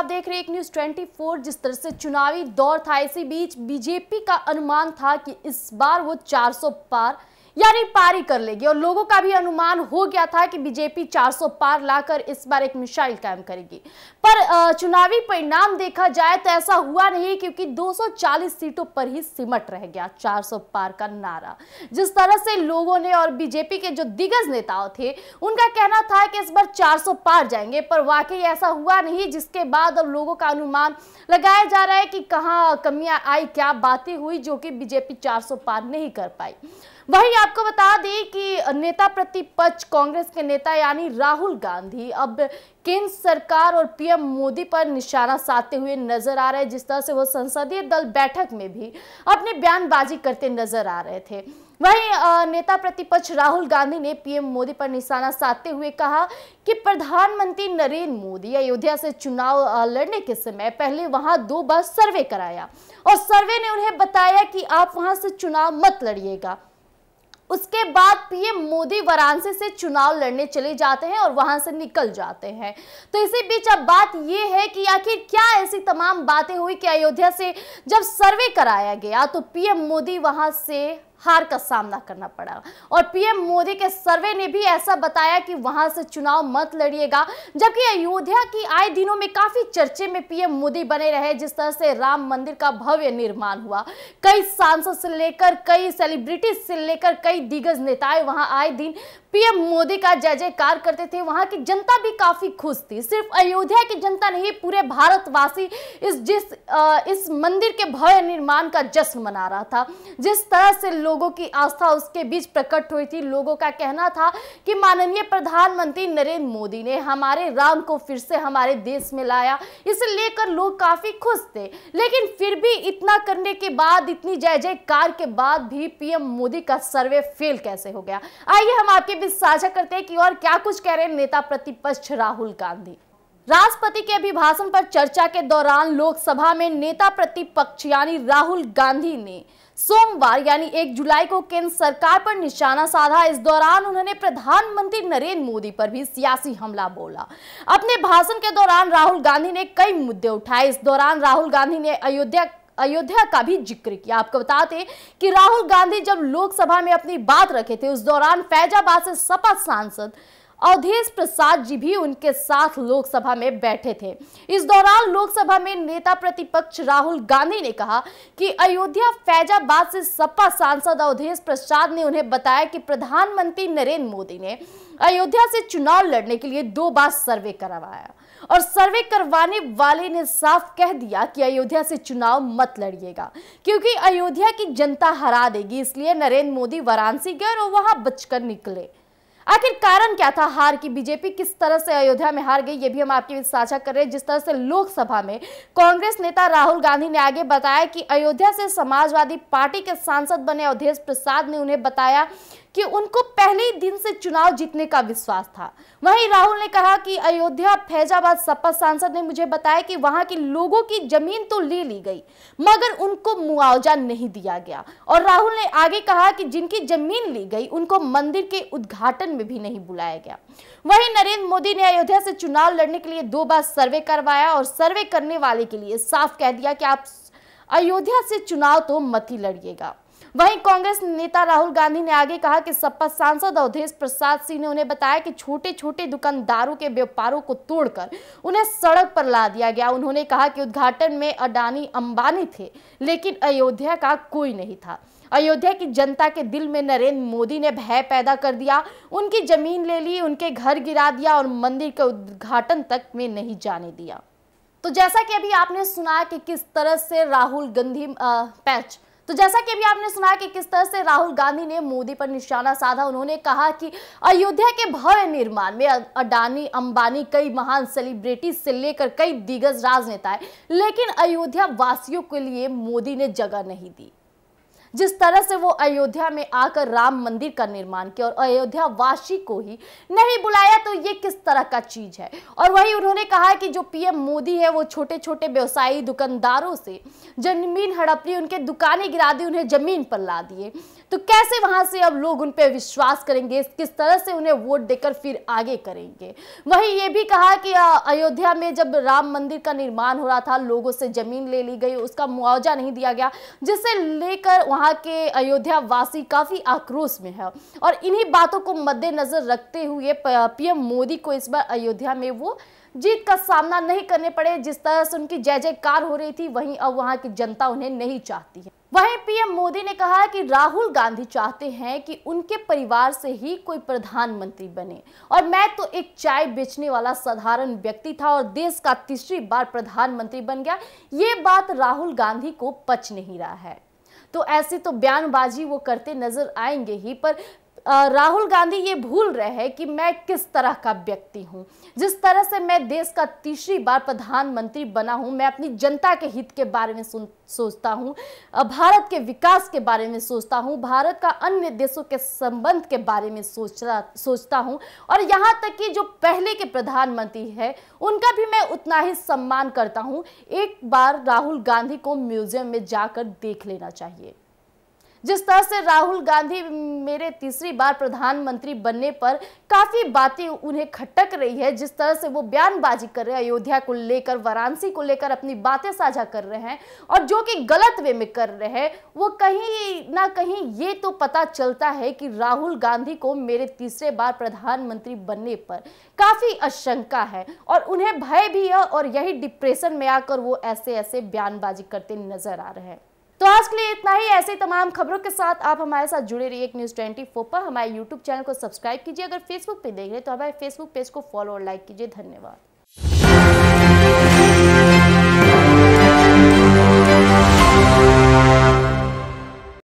आप देख रहे हैं एक न्यूज 24 जिस तरह से चुनावी दौर था इसी बीच बीजेपी का अनुमान था कि इस बार वो 400 पार यानी पारी कर लेगी और लोगों का भी अनुमान हो गया था कि बीजेपी 400 पार लाकर इस बार एक मिसाइल कायम करेगी पर चुनावी परिणाम देखा जाए तो ऐसा हुआ नहीं क्योंकि 240 सीटों पर ही सिमट रह गया 400 पार का नारा जिस तरह से लोगों ने और बीजेपी के जो दिग्गज नेताओं थे उनका कहना था कि इस बार चार पार जाएंगे पर वाकई ऐसा हुआ नहीं जिसके बाद अब लोगों का अनुमान लगाया जा रहा है कि कहाँ कमियाँ आई क्या बातें हुई जो कि बीजेपी चार पार नहीं कर पाई वहीं आपको बता दें कि नेता प्रतिपक्ष कांग्रेस के नेता यानी राहुल गांधी अब केंद्र सरकार और पीएम मोदी पर निशाना साधते हुए नजर आ रहे जिस तरह से वो संसदीय दल बैठक में भी अपने बयानबाजी करते नजर आ रहे थे वहीं नेता प्रतिपक्ष राहुल गांधी ने पीएम मोदी पर निशाना साधते हुए कहा कि प्रधानमंत्री नरेंद्र मोदी अयोध्या से चुनाव लड़ने के समय पहले वहां दो बार सर्वे कराया और सर्वे ने उन्हें बताया कि आप वहां से चुनाव मत लड़िएगा उसके बाद पीएम मोदी वाराणसी से चुनाव लड़ने चले जाते हैं और वहां से निकल जाते हैं तो इसी बीच अब बात यह है कि आखिर क्या ऐसी तमाम बातें हुई कि अयोध्या से जब सर्वे कराया गया तो पीएम मोदी वहां से हार का सामना करना पड़ा और पीएम मोदी के सर्वे ने भी ऐसा बताया कि वहां से चुनाव मत लड़िएगा जबकि अयोध्या की आए दिनों में काफी चर्चे में पीएम मोदी बने रहे जिस तरह से राम मंदिर का भव्य निर्माण हुआ कई सांसद से लेकर कई सेलिब्रिटीज से लेकर कई दिग्गज नेताएं वहां आए दिन पीएम मोदी का जय जयकार करते थे वहां की जनता भी काफी खुश थी सिर्फ अयोध्या की जनता नहीं पूरे भारतवासी इस जिस इस मंदिर के भव्य निर्माण का जश्न मना रहा था जिस तरह से लोग लोगों की आस्था उसके बीच प्रकट हुई थी लोगों का कहना था कि माननीय प्रधानमंत्री नरेंद्र मोदी ने हमारे राम को फिर से हमारे देश में लाया इसे लेकर लोग काफ़ी खुश थे लेकिन फिर भी इतना करने के बाद इतनी जय जयकार के बाद भी पीएम मोदी का सर्वे फेल कैसे हो गया आइए हम आपके बीच साझा करते हैं कि और क्या कुछ कह रहे हैं नेता प्रतिपक्ष राहुल गांधी राष्ट्रपति के अभिभाषण पर चर्चा के दौरान लोकसभा में नेता प्रतिपक्ष यानी राहुल गांधी ने सोमवार यानी 1 जुलाई को केंद्र सरकार पर निशाना साधा इस दौरान उन्होंने प्रधानमंत्री नरेंद्र मोदी पर भी सियासी हमला बोला अपने भाषण के दौरान राहुल गांधी ने कई मुद्दे उठाए इस दौरान राहुल गांधी ने अयोध्या अयोध्या का भी जिक्र किया आपको बताते कि राहुल गांधी जब लोकसभा में अपनी बात रखे थे उस दौरान फैजाबाद से सपा सांसद अवधेश प्रसाद जी भी उनके साथ लोकसभा में बैठे थे इस दौरान लोकसभा में नेता प्रतिपक्ष राहुल गांधी ने कहा कि अयोध्या फैजाबाद से सपा सांसद अवधेश प्रसाद ने उन्हें बताया कि प्रधानमंत्री नरेंद्र मोदी ने अयोध्या से चुनाव लड़ने के लिए दो बार सर्वे करवाया और सर्वे करवाने वाले ने साफ कह दिया कि अयोध्या से चुनाव मत लड़िएगा क्योंकि अयोध्या की जनता हरा देगी इसलिए नरेंद्र मोदी वाराणसी गए और वहां बचकर निकले आखिर कारण क्या था हार की बीजेपी किस तरह से अयोध्या में हार गई ये भी हम आपके बीच साझा कर रहे हैं जिस तरह से लोकसभा में कांग्रेस नेता राहुल गांधी ने आगे बताया कि अयोध्या से समाजवादी पार्टी के सांसद बने अवधेश प्रसाद ने उन्हें बताया कि उनको पहले ही दिन से चुनाव जीतने का विश्वास था वहीं राहुल ने कहा कि अयोध्या फैजाबाद सपा सांसद ने मुझे बताया कि वहां के लोगों की जमीन तो ले ली गई मगर उनको मुआवजा नहीं दिया गया और राहुल ने आगे कहा कि जिनकी जमीन ली गई उनको मंदिर के उद्घाटन सम्मेलन में भी नहीं बुलाया गया वहीं नरेंद्र मोदी ने अयोध्या से चुनाव लड़ने के लिए दो बार सर्वे करवाया और सर्वे करने वाले के लिए साफ कह दिया कि आप अयोध्या से चुनाव तो मत ही लड़िएगा वहीं कांग्रेस नेता राहुल गांधी ने आगे कहा कि सपा सांसद अवधेश प्रसाद सिंह ने उन्हें बताया कि छोटे छोटे दुकानदारों के व्यापारों को तोड़कर उन्हें सड़क पर ला दिया गया उन्होंने कहा कि उद्घाटन में अडानी अंबानी थे लेकिन अयोध्या का कोई नहीं था अयोध्या की जनता के दिल में नरेंद्र मोदी ने भय पैदा कर दिया उनकी जमीन ले ली उनके घर गिरा दिया और मंदिर के उद्घाटन तक में नहीं जाने दिया तो जैसा कि अभी आपने सुना कि किस तरह से राहुल गांधी पैच तो जैसा कि अभी आपने सुना कि किस तरह से राहुल गांधी ने मोदी पर निशाना साधा उन्होंने कहा कि अयोध्या के भव्य निर्माण में अडानी अंबानी कई महान सेलिब्रिटी से लेकर कई दिग्गज राजनेता है लेकिन अयोध्या वासियों के लिए मोदी ने जगह नहीं दी जिस तरह से वो अयोध्या में आकर राम मंदिर का निर्माण किया और अयोध्या वासी को ही नहीं बुलाया तो ये किस तरह का चीज है और वही उन्होंने कहा कि जो पीएम मोदी है वो छोटे छोटे व्यवसायी दुकानदारों से जमीन हड़प ली उनके दुकानें गिरा दी उन्हें जमीन पर ला दिए तो कैसे वहां से अब लोग उन पर विश्वास करेंगे किस तरह से उन्हें वोट देकर फिर आगे करेंगे वही ये भी कहा कि अयोध्या में जब राम मंदिर का निर्माण हो रहा था लोगों से जमीन ले ली गई उसका मुआवजा नहीं दिया गया जिसे लेकर वहाँ के अयोध्या वासी काफ़ी आक्रोश में है और इन्हीं बातों को मद्देनज़र रखते हुए पीएम मोदी को इस बार अयोध्या में वो जीत का सामना नहीं करने पड़े जिस तरह से उनकी जय जयकार हो रही थी वहीं अब वहां की जनता उन्हें नहीं चाहती है वहीं पीएम मोदी ने कहा कि राहुल गांधी चाहते हैं कि उनके परिवार से ही कोई प्रधानमंत्री बने और मैं तो एक चाय बेचने वाला साधारण व्यक्ति था और देश का तीसरी बार प्रधानमंत्री बन गया ये बात राहुल गांधी को पच नहीं रहा है तो ऐसे तो बयानबाजी वो करते नजर आएंगे ही पर राहुल गांधी ये भूल रहे हैं कि मैं किस तरह का व्यक्ति हूँ जिस तरह से मैं देश का तीसरी बार प्रधानमंत्री बना हूँ मैं अपनी जनता के हित के बारे में सुन सोचता हूँ भारत के विकास के बारे में सोचता हूँ भारत का अन्य देशों के संबंध के बारे में सोचता सोचता हूँ और यहाँ तक कि जो पहले के प्रधानमंत्री है उनका भी मैं उतना ही सम्मान करता हूँ एक बार राहुल गांधी को म्यूजियम में जाकर देख लेना चाहिए जिस तरह से राहुल गांधी मेरे तीसरी बार प्रधानमंत्री बनने पर काफ़ी बातें उन्हें खटक रही है जिस तरह से वो बयानबाजी कर रहे हैं अयोध्या को लेकर वाराणसी को लेकर अपनी बातें साझा कर रहे हैं और जो कि गलत वे में कर रहे हैं वो कहीं ना कहीं ये तो पता चलता है कि राहुल गांधी को मेरे तीसरे बार प्रधानमंत्री बनने पर काफ़ी आशंका है और उन्हें भय भी है और यही डिप्रेशन में आकर वो ऐसे ऐसे बयानबाजी करते नजर आ रहे हैं तो आज के लिए इतना ही ऐसे तमाम खबरों के साथ आप हमारे साथ जुड़े रहिए एक न्यूज़ ट्वेंटी पर हमारे यूट्यूब चैनल को सब्सक्राइब कीजिए अगर फेसबुक पे देख रहे तो हमारे फेसबुक पेज को फॉलो और लाइक कीजिए धन्यवाद